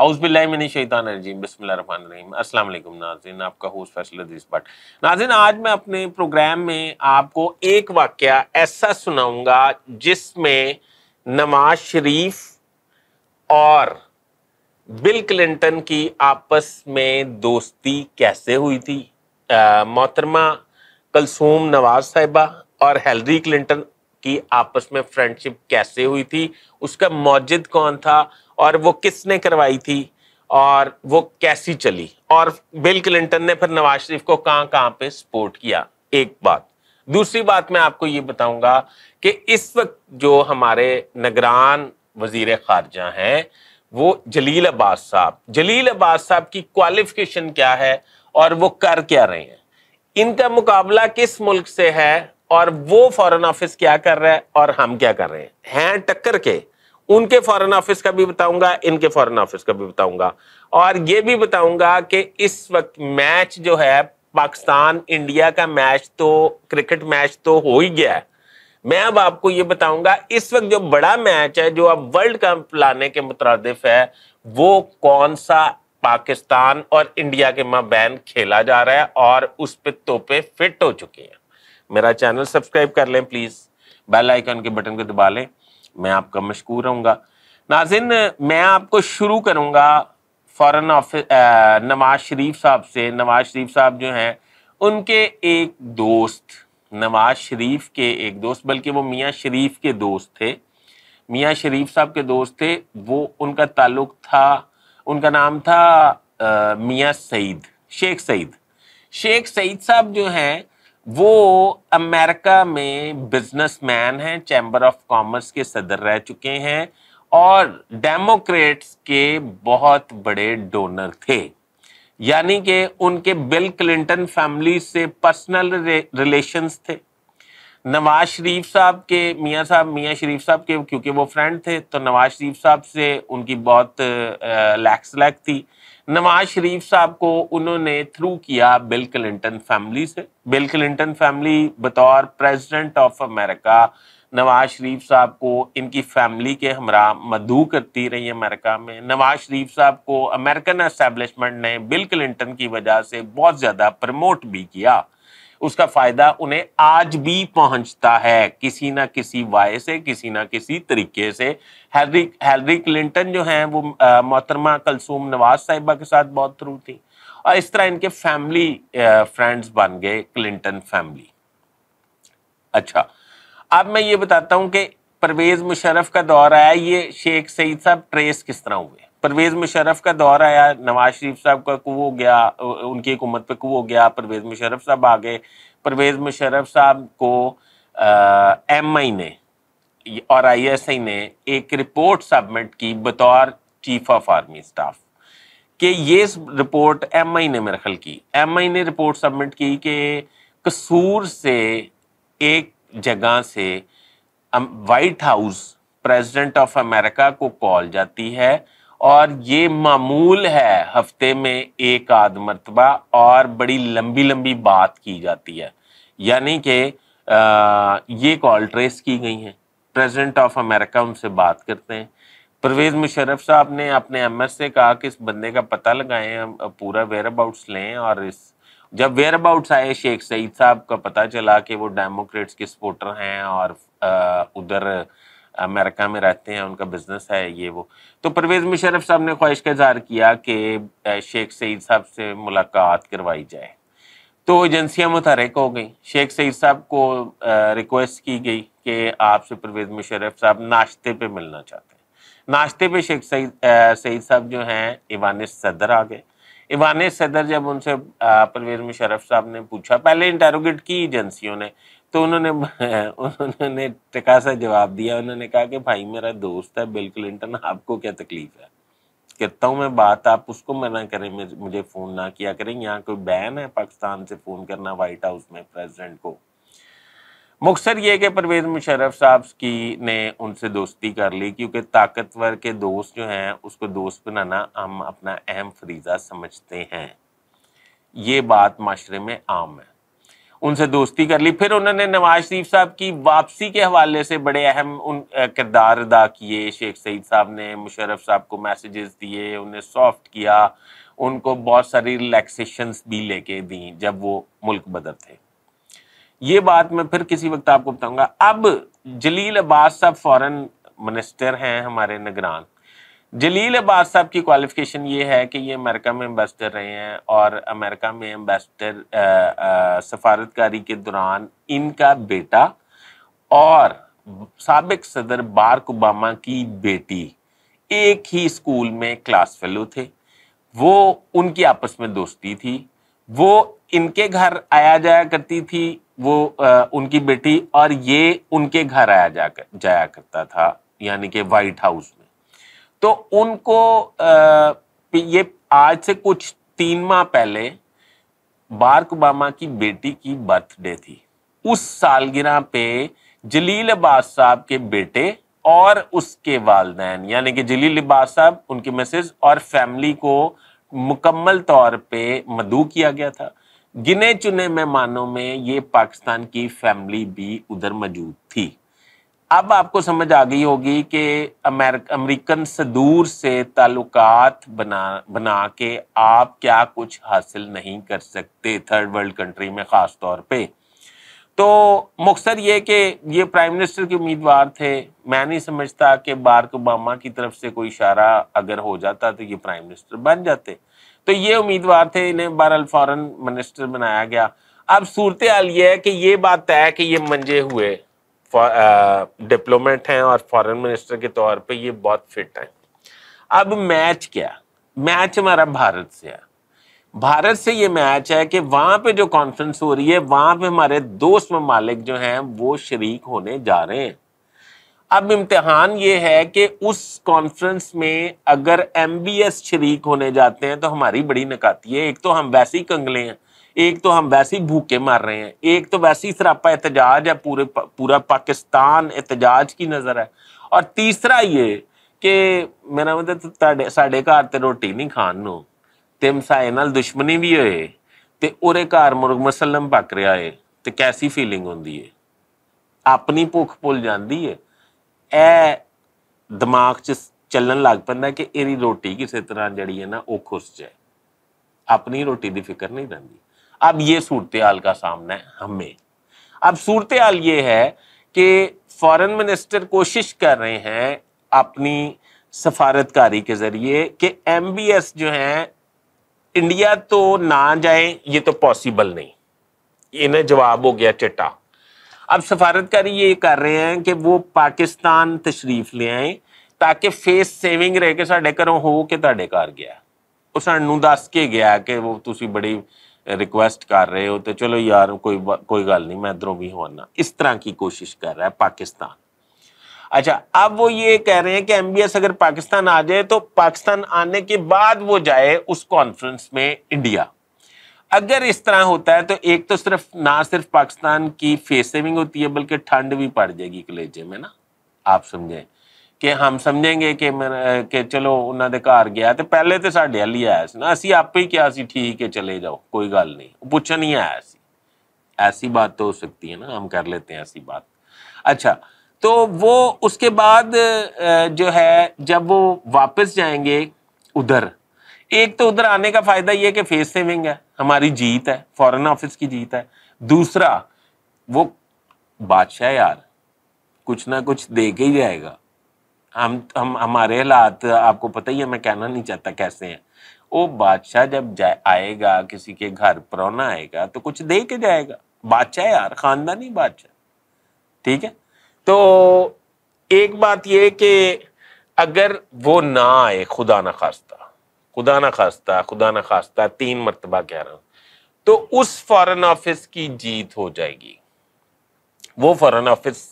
अस्सलाम वालेकुम नाजिन आपका होस्ट फैसल बट नाजिन आज मैं अपने प्रोग्राम में आपको एक वाक्य ऐसा सुनाऊंगा जिसमें नवाज शरीफ और बिल क्लिंटन की आपस में दोस्ती कैसे हुई थी मोहतरमा कलसूम नवाज साहिबा और हेलरी क्लिंटन की आपस में फ्रेंडशिप कैसे हुई थी उसका मौजिद कौन था और वो किसने करवाई थी और वो कैसी चली और बिल क्लिंटन ने फिर नवाज शरीफ को कहां कहां पे सपोर्ट किया एक बात दूसरी बात मैं आपको ये बताऊंगा कि इस वक्त जो हमारे नगरान वजीर खारजा हैं वो जलील अब्बास साहब जलील अब्बास साहब की क्वालिफिकेशन क्या है और वो कर क्या रहे हैं इनका मुकाबला किस मुल्क से है और वो फॉरेन ऑफिस क्या कर रहा है और हम क्या कर रहे हैं हैं टक्कर के उनके फॉरेन ऑफिस का भी बताऊंगा इनके फॉरेन ऑफिस का भी बताऊंगा और ये भी बताऊंगा कि इस वक्त मैच जो है पाकिस्तान इंडिया का मैच तो क्रिकेट मैच तो हो ही गया है मैं अब आपको ये बताऊंगा इस वक्त जो बड़ा मैच है जो अब वर्ल्ड कप लाने के मुतरदफ है वो कौन सा पाकिस्तान और इंडिया के बैन खेला जा रहा है और उस पर तोपे फिट हो चुके हैं मेरा चैनल सब्सक्राइब कर लें प्लीज़ बेल आइकन के बटन को दबा लें मैं आपका मशहूर रहूंगा नाजिन मैं आपको शुरू करूँगा फॉरन ऑफिस नवाज शरीफ साहब से नवाज शरीफ साहब जो हैं उनके एक दोस्त नवाज शरीफ के एक दोस्त बल्कि वो मियाँ शरीफ के दोस्त थे मियाँ शरीफ साहब के दोस्त थे वो उनका ताल्लुक था उनका नाम था मियाँ सईद शेख सईद शेख सईद साहब जो हैं वो अमेरिका में बिजनेसमैन हैं चैम्बर ऑफ कॉमर्स के सदर रह चुके हैं और डेमोक्रेट्स के बहुत बड़े डोनर थे यानी कि उनके बिल क्लिंटन फैमिली से पर्सनल रिलेशंस थे नवाज शरीफ साहब के मियाँ साहब मियाँ शरीफ साहब के क्योंकि वो फ्रेंड थे तो नवाज शरीफ साहब से उनकी बहुत लैक्स लैक थी नवाज शरीफ साहब को उन्होंने थ्रू किया बिल क्लिंटन फैमिली से बिल क्लिंटन फैमिली बतौर president of America Nawaz Sharif साहब को इनकी फैमिली के हमरा मदू करती रही अमेरिका में नवाज शरीफ साहब को अमेरिकन एस्टेब्लिशमेंट ने बिल क्लिंटन की वजह से बहुत ज़्यादा प्रमोट भी किया उसका फायदा उन्हें आज भी पहुंचता है किसी ना किसी वाय से किसी ना किसी तरीके से हैलरी हैलरी क्लिंटन जो हैं वो मोहतरमा कलसूम नवाज साहिबा के साथ बहुत थ्रू थी और इस तरह इनके फैमिली फ्रेंड्स बन गए क्लिंटन फैमिली अच्छा अब मैं ये बताता हूँ कि परवेज़ मुशरफ का दौर आया ये शेख सईद साहब ट्रेस किस तरह हुए परवेज मुशरफ का दौर आया नवाज शरीफ साहब का कू हो गया उनकी हुकूमत पे कु हो गया परवेज मुशरफ साहब आ गए परवेज मुशरफ साहब को एम आई ने और आई एस आई ने एक रिपोर्ट सबमिट की बतौर चीफ ऑफ आर्मी स्टाफ कि ये रिपोर्ट एम आई ने मेरे ख्याल की एम आई ने रिपोर्ट सबमिट की कि कसूर से एक जगह से White House president of America को कॉल जाती है और ये मामूल है हफ्ते में एक आध मरतबा और बड़ी लंबी लंबी बात की जाती है यानी कि ये कॉल ट्रेस की गई है प्रेसिडेंट ऑफ अमेरिका उनसे बात करते हैं परवेज़ मुशर्रफ साहब ने अपने एम से कहा कि इस बंदे का पता लगाएं पूरा वेयर अबाउट्स लें और इस जब वेयर अबाउट्स आए शेख सईद साहब का पता चला कि वो डेमोक्रेट्स के सपोर्टर हैं और उधर अमेरिका में रहते हैं उनका बिजनेस है ये वो तो परवेज मुशरफ साहब ने ख्वाहिश का इजहार किया कि शेख सईद साहब से मुलाकात करवाई जाए तो एजेंसियाँ मुतहरक हो गई शेख सईद साहब को रिक्वेस्ट की गई कि आपसे परवेज मुशरफ साहब नाश्ते पे मिलना चाहते हैं नाश्ते पे शेख सईद सईद साहब जो हैं इवान सदर आ गए इवान सदर जब उनसे परवेज मुशरफ साहब ने पूछा पहले इंटेरोगेट की एजेंसियों ने तो उन्होंने उन्होंने टका सा जवाब दिया उन्होंने कहा कि भाई मेरा दोस्त है बिल क्लिंटन आपको क्या तकलीफ है कहता हूँ मैं बात आप उसको मना करें मुझे फ़ोन ना किया करें यहाँ कोई बैन है पाकिस्तान से फ़ोन करना वाइट हाउस में प्रेसिडेंट को मुख्तर ये कि परवेज़ मुशर्रफ साहब की ने उनसे दोस्ती कर ली क्योंकि ताकतवर के दोस्त जो हैं उसको दोस्त बनाना हम अपना अहम फरीज़ा समझते हैं ये बात माशरे में आम है उनसे दोस्ती कर ली फिर उन्होंने नवाज शरीफ साहब की वापसी के हवाले से बड़े अहम उन किरदार अदा किए शेख सईद साहब ने मुशरफ साहब को मैसेजेस दिए उन्हें सॉफ्ट किया उनको बहुत सारी रिलैक्सेशन भी लेके दी जब वो मुल्क बदल थे ये बात मैं फिर किसी वक्त आपको बताऊंगा अब जलील अब्बास साहब फॉरन मिनिस्टर हैं हमारे निगरान जलील अब्बास साहब की क्वालिफिकेशन ये है कि ये अमेरिका में एम्बेसडर रहे हैं और अमेरिका में एम्बेसडर सफारतकारी के दौरान इनका बेटा और सबक सदर बारक ओबामा की बेटी एक ही स्कूल में क्लास फेलो थे वो उनकी आपस में दोस्ती थी वो इनके घर आया जाया करती थी वो आ, उनकी बेटी और ये उनके घर आया जा जाया करता था यानी कि वाइट हाउस में तो उनको ये आज से कुछ तीन माह पहले बार्क ओबामा की बेटी की बर्थडे थी उस सालगिरह पे जलील अब्बास साहब के बेटे और उसके वालदेन यानी कि जलील अब्बास साहब उनके मिसेज और फैमिली को मुकम्मल तौर पे मदू किया गया था गिने चुने मेहमानों में ये पाकिस्तान की फैमिली भी उधर मौजूद थी अब आपको समझ आ गई होगी कि अमेरिकन से दूर से ताल्लुकात बना बना के आप क्या कुछ हासिल नहीं कर सकते थर्ड वर्ल्ड कंट्री में ख़ास तौर पे तो मुख्तर ये कि ये प्राइम मिनिस्टर के उम्मीदवार थे मैं नहीं समझता कि बारक ओबामा की तरफ से कोई इशारा अगर हो जाता तो ये प्राइम मिनिस्टर बन जाते तो ये उम्मीदवार थे इन्हें बहरअल फॉरन मिनिस्टर बनाया गया अब सूरत हाल ये है कि ये बात तय कि ये मंजे हुए डिप्लोमेट हैं और फॉरेन मिनिस्टर के तौर पे ये बहुत फिट हैं अब मैच क्या मैच हमारा भारत से है भारत से ये मैच है कि वहाँ पे जो कॉन्फ्रेंस हो रही है वहाँ पे हमारे दोस्त ममालिक जो हैं वो शरीक होने जा रहे हैं अब इम्तहान ये है कि उस कॉन्फ्रेंस में अगर एम बी एस शरीक होने जाते हैं तो हमारी बड़ी नकाती है एक तो हम वैसे ही कंगले हैं ਇੱਕ ਤਾਂ ਹਮ ਵੈਸੀ ही ਮਰ ਰਹੇ ਹਾਂ ਇੱਕ ਤਾਂ ਵੈਸੀ ਸਰਾਪਾ ਇਤਜਾਜ ਹੈ ਪੂਰੇ ਪੂਰਾ ਪਾਕਿਸਤਾਨ ਇਤਜਾਜ ਕੀ ਨਜ਼ਰ ਹੈ ਔਰ ਤੀਸਰਾ ਇਹ ਕਿ ਮੇਰਾ ਮਤਲਬ ਤੁਹਾਡੇ ਸਾਡੇ ਘਰ ਤੇ ਰੋਟੀ ਨਹੀਂ ਖਾਣ ਨੂੰ ਤੇ ਮਸਾਏ ਨਾਲ ਦੁਸ਼ਮਣੀ ਵੀ ਹੋਏ ਤੇ ਉਹਦੇ ਘਰ ਮੁਰਗ ਮਸਲਮ ਪੱਕ ਰਿਹਾ ਏ ਤੇ ਕੈਸੀ ਫੀਲਿੰਗ ਹੁੰਦੀ ਏ ਆਪਣੀ ਭੁੱਖ ਭੁੱਲ ਜਾਂਦੀ ਏ ਐ ਦਿਮਾਗ 'ਚ ਚੱਲਣ ਲੱਗ ਪੈਂਦਾ ਕਿ ਇਹਦੀ ਰੋਟੀ ਕਿਸੇ ਤਰ੍ਹਾਂ ਜੜੀ ਹੈ ਨਾ ਉਹ ਖੁਸ ਜਾਏ ਆਪਣੀ ਰੋਟੀ ਦੀ ਫਿਕਰ ਨਹੀਂ ਰਹਿੰਦੀ अब ये सूरत हाल का सामना है हमें अब सूरत हाल ये है कि फॉरेन मिनिस्टर कोशिश कर रहे हैं अपनी सफारतकारी के ज़रिए कि एम जो हैं इंडिया तो ना जाए ये तो पॉसिबल नहीं इन्हें जवाब हो गया चिट्टा अब सफारतकारी ये कर रहे हैं कि वो पाकिस्तान तशरीफ ले आए ताकि फेस सेविंग ਸੇਵਿੰਗ ਰਹਿ साढ़े घरों हो ਹੋ ਕੇ ਤੁਹਾਡੇ ਘਰ ਗਿਆ दस के गया कि वो तुम बड़ी रिक्वेस्ट कर रहे हो तो चलो यार कोई कोई गल नहीं मैं इधरों भी होना इस तरह की कोशिश कर रहा है पाकिस्तान अच्छा अब वो ये कह रहे हैं कि एमबीएस अगर पाकिस्तान आ जाए तो पाकिस्तान आने के बाद वो जाए उस कॉन्फ्रेंस में इंडिया अगर इस तरह होता है तो एक तो सिर्फ ना सिर्फ पाकिस्तान की फेस सेविंग होती है बल्कि ठंड भी पड़ जाएगी कलेजे में ना आप समझें कि हम समझेंगे कि मैं कि चलो उन्होंने घर गया तो पहले तो साढ़े ਵੱਲ ਹੀ ਆਇਆ ना असी आप ही क्या ठीक है चले जाओ कोई गल नहीं ਗੱਲ ਨਹੀਂ आया ऐसी बात तो हो सकती है ना हम कर लेते हैं ऐसी बात अच्छा तो वो उसके बाद जो है जब वो वापस जाएंगे उधर एक तो उधर आने का फायदा ये कि फेस सेविंग है हमारी जीत है फॉरेन ऑफिस की जीत है दूसरा वो बादशाह यार कुछ ना कुछ दे के ही जाएगा हम हम हमारे हालात आपको पता ही है मैं कहना नहीं चाहता कैसे हैं वो बादशाह जब जाए आएगा किसी के घर परौना आएगा तो कुछ दे के जाएगा बादशाह यार खानदानी बादशाह ठीक है तो एक बात यह कि अगर वो ना आए खुदा ना खास्ता खुदा ना खास्ता खुदा ना खास्ता तीन मरतबा कह रहा हूं तो उस फॉरेन ऑफिस की जीत हो जाएगी वो फॉरेन ऑफिस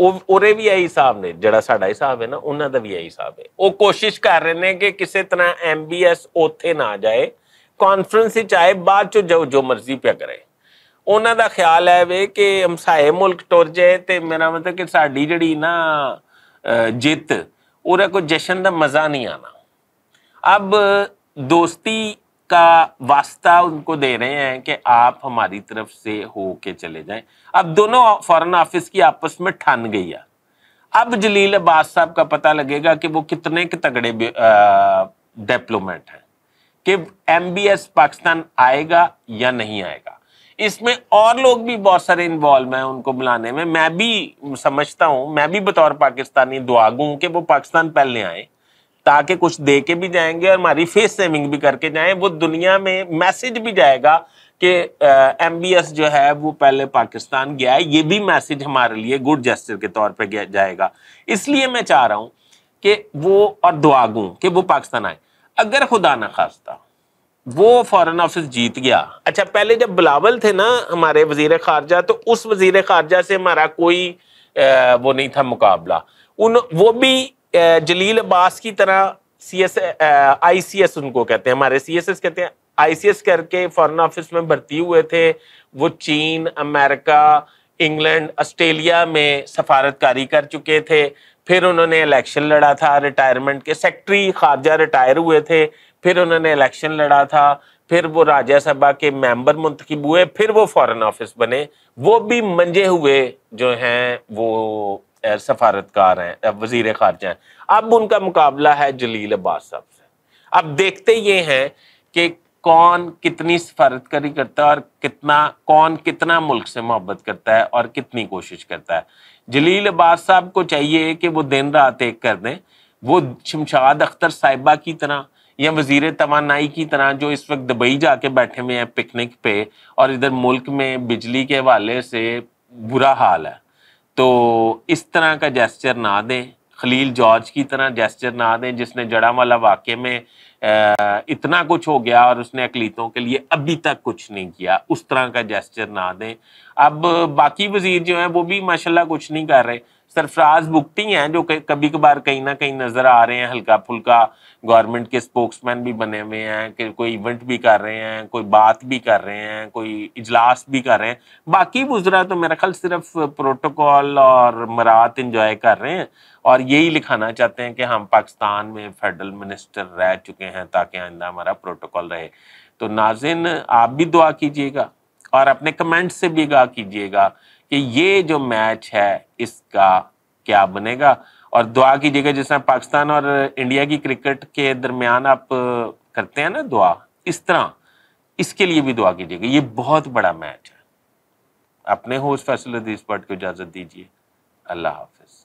ਉਹ ਉਰੇ ਵੀ ਇਹੀ ਹਿਸਾਬ ਨੇ ਜਿਹੜਾ ਸਾਡਾ ਹਿਸਾਬ ਹੈ ਨਾ ਉਹਨਾਂ ਦਾ ਵੀ ਇਹੀ ਹਿਸਾਬ ਹੈ ਉਹ ਕੋਸ਼ਿਸ਼ ਕਰ ਰਹੇ ਨੇ ਕਿ ਕਿਸੇ ਤਰ੍ਹਾਂ ਐਮਬੀਐਸ ਉੱਥੇ ਨਾ ਜਾਏ ਕਾਨਫਰੰਸ ਵਿੱਚ ਆਏ ਬਾਅਦ ਚ ਜੋ ਜੋ ਮਰਜ਼ੀ ਪਿਆ ਕਰੇ ਉਹਨਾਂ ਦਾ ਖਿਆਲ ਹੈ ਵੇ ਕਿ ਹਮਸਾਏ ਮੁਲਕ ਟੁਰ ਜਾਏ ਤੇ ਮੇਰਾ ਮਤਲਬ ਕਿ ਸਾਡੀ ਜਿਹੜੀ ਨਾ ਜਿੱਤ ਉਹਦਾ ਕੋਈ ਜਸ਼ਨ ਦਾ ਮਜ਼ਾ ਨਹੀਂ ਆਣਾ ਅਬ ਦੋਸਤੀ का वास्ता उनको दे रहे हैं कि आप हमारी तरफ से होके चले जाएं अब दोनों फॉरेन ऑफिस की आपस में ठन गई है अब जलील अब्बास साहब का पता लगेगा कि वो कितने के तगड़े डिप्लोमेट हैं कि एमबीएस पाकिस्तान आएगा या नहीं आएगा इसमें और लोग भी बहुत सारे इन्वॉल्व हैं उनको बुलाने में मैं भी समझता हूँ मैं भी बतौर पाकिस्तानी दुआगू हूँ कि वो पाकिस्तान पहले आए ताकि कुछ दे के भी जाएंगे और हमारी फेस सेविंग भी करके जाए वो दुनिया में मैसेज भी जाएगा कि एम जो है वो पहले पाकिस्तान गया है ये भी मैसेज हमारे लिए गुड जेस्टर के तौर पर जाएगा इसलिए मैं चाह रहा हूँ कि वो और दुआ गूँ कि वो पाकिस्तान आए अगर खुदा ना खास्ता वो फॉरेन ऑफिस जीत गया अच्छा पहले जब बिलावल थे ना हमारे वजीर खारजा तो उस वजीर खारजा से हमारा कोई आ, वो नहीं था मुकाबला उन वो भी जलील अब्बास की तरह C S I C S उनको कहते हैं हमारे सी एस एस कहते हैं आई सी एस करके फॉरन ऑफिस में भर्ती हुए थे वो चीन अमेरिका इंग्लैंड ऑस्ट्रेलिया में सफारतकारी कर चुके थे फिर उन्होंने इलेक्शन लड़ा था रिटायरमेंट के सेक्रेटरी खारजा रिटायर हुए थे फिर उन्होंने इलेक्शन लड़ा था फिर वो राज्य सभा के मेंबर मुंतखब हुए फिर वो फॉरेन ऑफिस बने वो भी मंजे हुए जो हैं वो सफारतकार हैं वजीर खारजा हैं अब उनका मुकाबला है जलील अब्बास साहब से अब देखते ये हैं कि कौन कितनी सफारतकारी करता है और कितना कौन कितना मुल्क से मोहब्बत करता है और कितनी कोशिश करता है जलील अब्बास साहब को चाहिए कि वो दिन रात एक कर दें वो शमशाद अख्तर साहिबा की तरह या वजीर तोानाई की तरह जो इस वक्त दुबई जाके बैठे हुए हैं पिकनिक पे और इधर मुल्क में बिजली के हवाले से बुरा हाल है तो इस तरह का जेस्चर ना दें खलील जॉर्ज की तरह जेस्चर ना दें जिसने जड़ा वाला वाक्य में इतना कुछ हो गया और उसने अकलीतों के लिए अभी तक कुछ नहीं किया उस तरह का जेस्चर ना दें अब बाकी वजीर जो हैं वो भी माशाल्लाह कुछ नहीं कर रहे सरफराज मुक्ति हैं जो कभी कभार कहीं ना कहीं नजर आ रहे हैं हल्का फुल्का गवर्नमेंट के स्पोक्समैन भी बने हुए हैं कि कोई इवेंट भी कर रहे हैं कोई बात भी कर रहे हैं कोई इजलास भी कर रहे हैं बाकी बुजरा तो मेरा ख्याल सिर्फ प्रोटोकॉल और मरात इंजॉय कर रहे हैं और यही लिखाना चाहते हैं कि हम पाकिस्तान में फेडरल मिनिस्टर रह चुके हैं ताकि आइंदा हमारा प्रोटोकॉल रहे तो नाजिन आप भी दुआ कीजिएगा और अपने कमेंट से भी आगाह कीजिएगा कि ये जो मैच है इसका क्या बनेगा और दुआ कीजिएगा जिस तरह पाकिस्तान और इंडिया की क्रिकेट के दरमियान आप करते हैं ना दुआ इस तरह इसके लिए भी दुआ कीजिएगा ये बहुत बड़ा मैच है अपने होस्ट फैसल अदीस को इजाज़त दीजिए अल्लाह हाफिज़